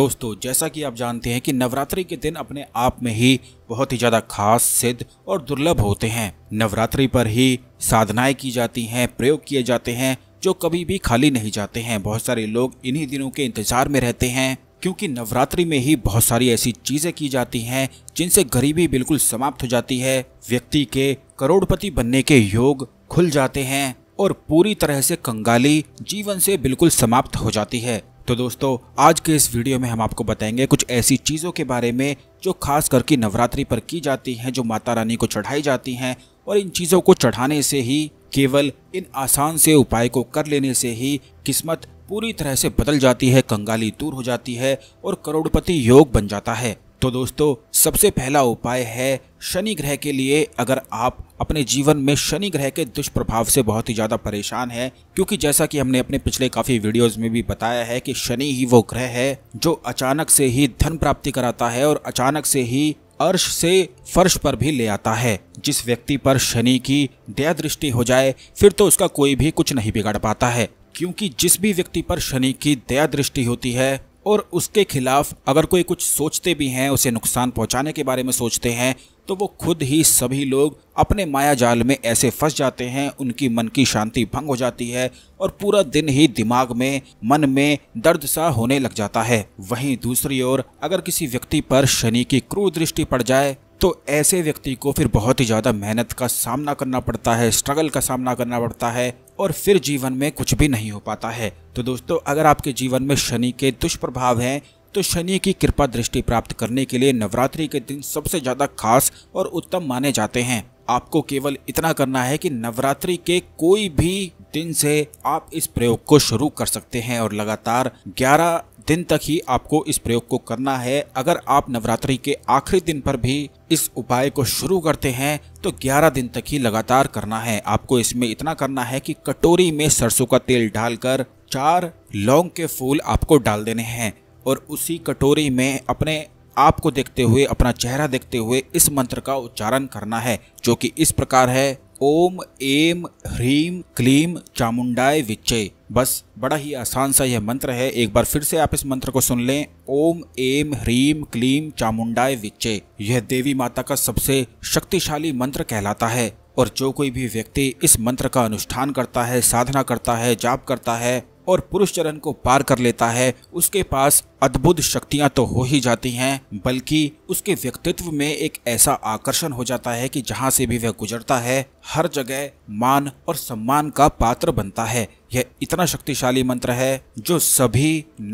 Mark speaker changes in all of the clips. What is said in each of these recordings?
Speaker 1: दोस्तों जैसा कि आप जानते हैं कि नवरात्रि के दिन अपने आप में ही बहुत ही ज़्यादा खास सिद्ध और दुर्लभ होते हैं नवरात्रि पर ही साधनाएं की जाती हैं प्रयोग किए जाते हैं जो कभी भी खाली नहीं जाते हैं बहुत सारे लोग इन्हीं दिनों के इंतजार में रहते हैं क्योंकि नवरात्रि में ही बहुत सारी ऐसी चीजें की जाती हैं जिनसे गरीबी बिल्कुल समाप्त हो जाती है व्यक्ति के करोड़पति बनने के योग खुल जाते हैं और पूरी तरह से कंगाली जीवन से बिल्कुल समाप्त हो जाती है तो दोस्तों आज के इस वीडियो में हम आपको बताएंगे कुछ ऐसी चीज़ों के बारे में जो खास करके नवरात्रि पर की जाती हैं जो माता रानी को चढ़ाई जाती हैं और इन चीज़ों को चढ़ाने से ही केवल इन आसान से उपाय को कर लेने से ही किस्मत पूरी तरह से बदल जाती है कंगाली दूर हो जाती है और करोड़पति योग बन जाता है तो दोस्तों सबसे पहला उपाय है शनि ग्रह के लिए अगर आप अपने जीवन में शनि ग्रह के दुष्प्रभाव से बहुत ही ज़्यादा परेशान हैं क्योंकि जैसा कि हमने अपने पिछले काफ़ी वीडियोस में भी बताया है कि शनि ही वो ग्रह है जो अचानक से ही धन प्राप्ति कराता है और अचानक से ही अर्श से फर्श पर भी ले आता है जिस व्यक्ति पर शनि की दया दृष्टि हो जाए फिर तो उसका कोई भी कुछ नहीं बिगाड़ पाता है क्योंकि जिस भी व्यक्ति पर शनि की दया दृष्टि होती है और उसके खिलाफ अगर कोई कुछ सोचते भी हैं उसे नुकसान पहुंचाने के बारे में सोचते हैं तो वो खुद ही सभी लोग अपने माया जाल में ऐसे फंस जाते हैं उनकी मन की शांति भंग हो जाती है और पूरा दिन ही दिमाग में मन में दर्द सा होने लग जाता है वहीं दूसरी ओर अगर किसी व्यक्ति पर शनि की क्रूर दृष्टि पड़ जाए तो ऐसे व्यक्ति को फिर बहुत ही ज़्यादा मेहनत का सामना करना पड़ता है स्ट्रगल का सामना करना पड़ता है और फिर जीवन में कुछ भी नहीं हो पाता है तो दोस्तों अगर आपके जीवन में शनि के दुष्प्रभाव हैं तो शनि की कृपा दृष्टि प्राप्त करने के लिए नवरात्रि के दिन सबसे ज़्यादा खास और उत्तम माने जाते हैं आपको केवल इतना करना है कि नवरात्रि के कोई भी दिन से आप इस प्रयोग को शुरू कर सकते हैं और लगातार 11 दिन तक ही आपको इस प्रयोग को करना है अगर आप नवरात्रि के आखिरी दिन पर भी इस उपाय को शुरू करते हैं तो 11 दिन तक ही लगातार करना है आपको इसमें इतना करना है कि कटोरी में सरसों का तेल डालकर चार लौंग के फूल आपको डाल देने हैं और उसी कटोरी में अपने आप को देखते हुए अपना चेहरा देखते हुए इस मंत्र का उच्चारण करना है जो कि इस प्रकार है ओम एम ह्रीम क्लीम चामुंडाय विचय बस बड़ा ही आसान सा यह मंत्र है एक बार फिर से आप इस मंत्र को सुन लें ओम एम ह्रीम क्लीम चामुंडाय विच्चे यह देवी माता का सबसे शक्तिशाली मंत्र कहलाता है और जो कोई भी व्यक्ति इस मंत्र का अनुष्ठान करता है साधना करता है जाप करता है और पुरुष चरण को पार कर लेता है उसके पास अद्भुत शक्तियां तो हो ही जाती हैं बल्कि उसके व्यक्तित्व में एक ऐसा आकर्षण हो जाता है कि जहां से भी वह गुजरता है हर जगह मान और सम्मान का पात्र बनता है यह इतना शक्तिशाली मंत्र है जो सभी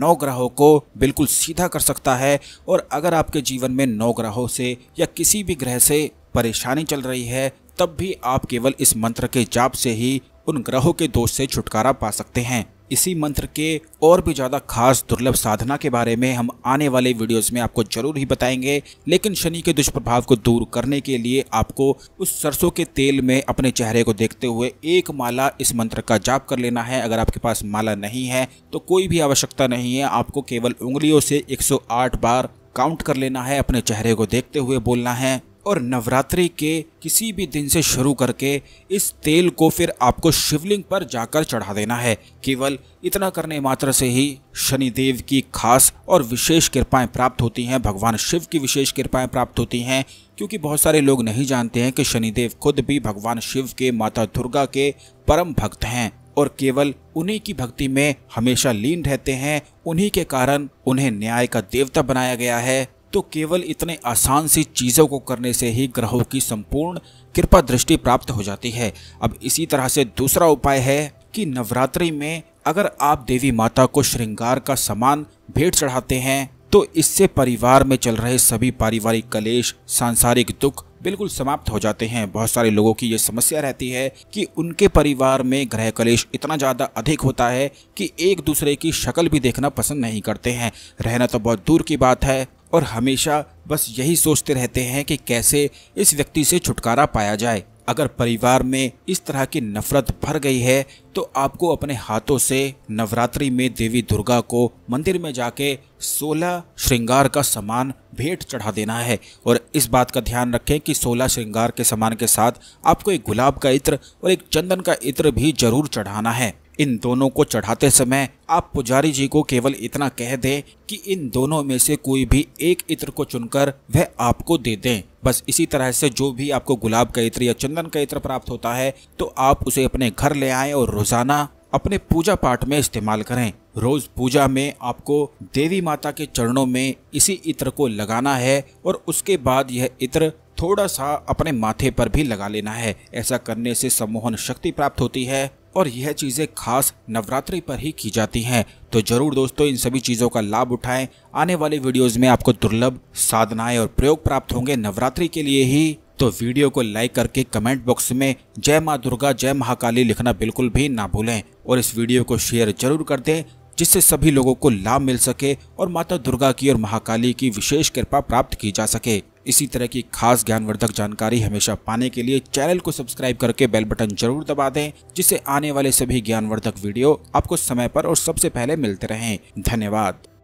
Speaker 1: नौ ग्रहों को बिल्कुल सीधा कर सकता है और अगर आपके जीवन में नौ ग्रहों से या किसी भी ग्रह से परेशानी चल रही है तब भी आप केवल इस मंत्र के जाप से ही उन ग्रहों के दोष से छुटकारा पा सकते हैं इसी मंत्र के और भी ज़्यादा खास दुर्लभ साधना के बारे में हम आने वाले वीडियोस में आपको जरूर ही बताएंगे लेकिन शनि के दुष्प्रभाव को दूर करने के लिए आपको उस सरसों के तेल में अपने चेहरे को देखते हुए एक माला इस मंत्र का जाप कर लेना है अगर आपके पास माला नहीं है तो कोई भी आवश्यकता नहीं है आपको केवल उंगलियों से एक बार काउंट कर लेना है अपने चेहरे को देखते हुए बोलना है और नवरात्रि के किसी भी दिन से शुरू करके इस तेल को फिर आपको शिवलिंग पर जाकर चढ़ा देना है केवल इतना करने मात्र से ही शनिदेव की खास और विशेष कृपाएं प्राप्त होती हैं भगवान शिव की विशेष कृपाएं प्राप्त होती हैं क्योंकि बहुत सारे लोग नहीं जानते हैं कि शनिदेव खुद भी भगवान शिव के माता दुर्गा के परम भक्त हैं और केवल उन्हीं की भक्ति में हमेशा लीन रहते हैं उन्हीं के कारण उन्हें न्याय का देवता बनाया गया है तो केवल इतने आसान सी चीज़ों को करने से ही ग्रहों की संपूर्ण कृपा दृष्टि प्राप्त हो जाती है अब इसी तरह से दूसरा उपाय है कि नवरात्रि में अगर आप देवी माता को श्रृंगार का सामान भेंट चढ़ाते हैं तो इससे परिवार में चल रहे सभी पारिवारिक कलेश सांसारिक दुख बिल्कुल समाप्त हो जाते हैं बहुत सारे लोगों की ये समस्या रहती है कि उनके परिवार में ग्रह कलेश इतना ज़्यादा अधिक होता है कि एक दूसरे की शक्ल भी देखना पसंद नहीं करते हैं रहना तो बहुत दूर की बात है और हमेशा बस यही सोचते रहते हैं कि कैसे इस व्यक्ति से छुटकारा पाया जाए अगर परिवार में इस तरह की नफरत भर गई है तो आपको अपने हाथों से नवरात्रि में देवी दुर्गा को मंदिर में जाके 16 श्रृंगार का सामान भेंट चढ़ा देना है और इस बात का ध्यान रखें कि 16 श्रृंगार के सामान के साथ आपको एक गुलाब का इत्र और एक चंदन का इत्र भी जरूर चढ़ाना है इन दोनों को चढ़ाते समय आप पुजारी जी को केवल इतना कह दे कि इन दोनों में से कोई भी एक इत्र को चुनकर वह आपको दे दें बस इसी तरह से जो भी आपको गुलाब का इत्र या चंदन का इत्र प्राप्त होता है तो आप उसे अपने घर ले आए और रोजाना अपने पूजा पाठ में इस्तेमाल करें रोज पूजा में आपको देवी माता के चरणों में इसी इत्र को लगाना है और उसके बाद यह इत्र थोड़ा सा अपने माथे पर भी लगा लेना है ऐसा करने से सम्मोहन शक्ति प्राप्त होती है और यह चीज़ें खास नवरात्रि पर ही की जाती हैं तो ज़रूर दोस्तों इन सभी चीज़ों का लाभ उठाएं आने वाले वीडियोस में आपको दुर्लभ साधनाएं और प्रयोग प्राप्त होंगे नवरात्रि के लिए ही तो वीडियो को लाइक करके कमेंट बॉक्स में जय माँ दुर्गा जय महाकाली लिखना बिल्कुल भी ना भूलें और इस वीडियो को शेयर जरूर कर दें जिससे सभी लोगों को लाभ मिल सके और माता दुर्गा की और महाकाली की विशेष कृपा प्राप्त की जा सके इसी तरह की खास ज्ञानवर्धक जानकारी हमेशा पाने के लिए चैनल को सब्सक्राइब करके बेल बटन जरूर दबा दें जिससे आने वाले सभी ज्ञानवर्धक वीडियो आपको समय पर और सबसे पहले मिलते रहें धन्यवाद